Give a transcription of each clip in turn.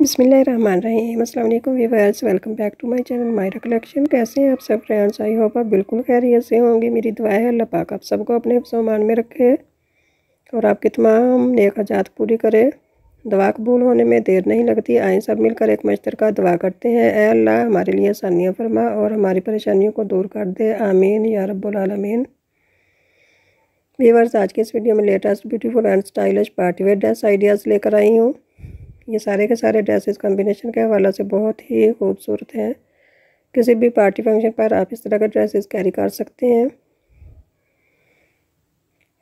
बिसमीम अल्लाम viewers welcome back to my channel Myra collection कैसे हैं आप सब फ्रेंड्स आई होप आप बिल्कुल खैरियत से होंगे मेरी दुआ है अल्लाह पाक आप सबको अपने सामान में रखे और आपकी तमाम नेकाजात पूरी करे दवा कबूल होने में देर नहीं लगती आए सब मिलकर एक मश्तर का दुआ करते हैं ए अल्लाह हमारे लिए आसानियाँ फरमा और हमारी परेशानियों को दूर कर दे आमीन या रबालमीन वीवर्स आज के इस वीडियो में latest beautiful and stylish partywear dress ideas लेकर आई हूँ ये सारे के सारे ड्रेसेस कॉम्बिनेशन के हवाले से बहुत ही खूबसूरत हैं किसी भी पार्टी फंक्शन पर आप इस तरह के ड्रेसेस कैरी कर सकते हैं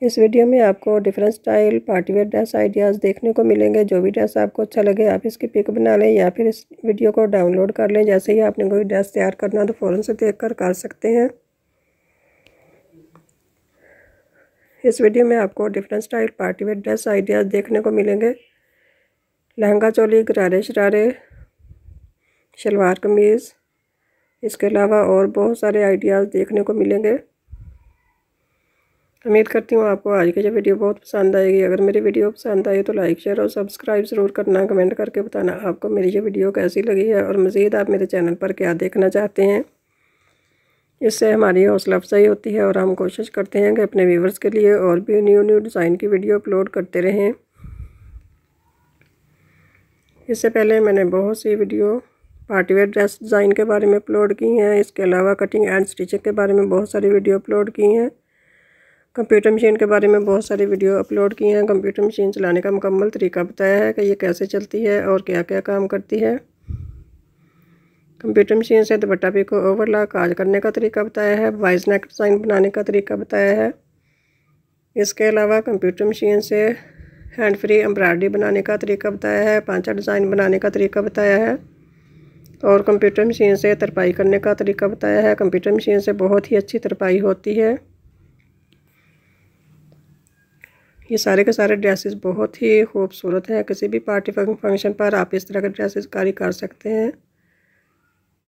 इस वीडियो में आपको different style partywear dress ideas देखने को मिलेंगे जो भी ड्रेस आपको अच्छा लगे आप इसकी पिक बना लें या फिर इस वीडियो को डाउनलोड कर लें जैसे ही आपने कोई ड्रेस तैयार करना तो फ़ौरन से देख कर कर सकते हैं इस वीडियो में आपको different style partywear dress ideas देखने को मिलेंगे लहंगा चोली गरारे शरारे शलवार कमीज़ इसके अलावा और बहुत सारे आइडियाज़ देखने को मिलेंगे उम्मीद करती हूँ आपको आज की जो वीडियो बहुत पसंद आएगी अगर मेरी वीडियो पसंद आई तो लाइक शेयर और सब्सक्राइब ज़रूर करना कमेंट करके बताना आपको मेरी ये वीडियो कैसी लगी है और मज़ीद आप मेरे चैनल पर क्या देखना चाहते हैं इससे हमारी हौसला अफजाई होती है और हम कोशिश करते हैं कि अपने व्यूवर्स के लिए और भी न्यू न्यू डिज़ाइन की वीडियो अपलोड करते रहें इससे पहले मैंने बहुत सी वीडियो पार्टीवेयर ड्रेस डिज़ाइन के बारे में अपलोड की हैं इसके अलावा कटिंग एंड स्टिचिंग के बारे में बहुत सारी वीडियो अपलोड की हैं कंप्यूटर मशीन के बारे में बहुत सारी वीडियो अपलोड की हैं कंप्यूटर मशीन चलाने का मुकम्मल तरीका बताया है कि ये कैसे चलती है और क्या क्या काम करती है कंप्यूटर मशीन से दुपट्टा पी को ओवरलॉक काज करने का तरीका बताया है वाइज नेक डिज़ाइन बनाने का तरीका बताया है इसके अलावा कंप्यूटर मशीन से हैंड फ्री एम्ब्रॉयडरी बनाने का तरीका बताया है पांचा डिज़ाइन बनाने का तरीका बताया है और कंप्यूटर मशीन से तरपाई करने का तरीका बताया है कंप्यूटर मशीन से बहुत ही अच्छी तरपाई होती है ये सारे के सारे ड्रेसेस बहुत ही खूबसूरत हैं किसी भी पार्टी फंक्शन पर आप इस तरह के ड्रेसेस कारी कर सकते हैं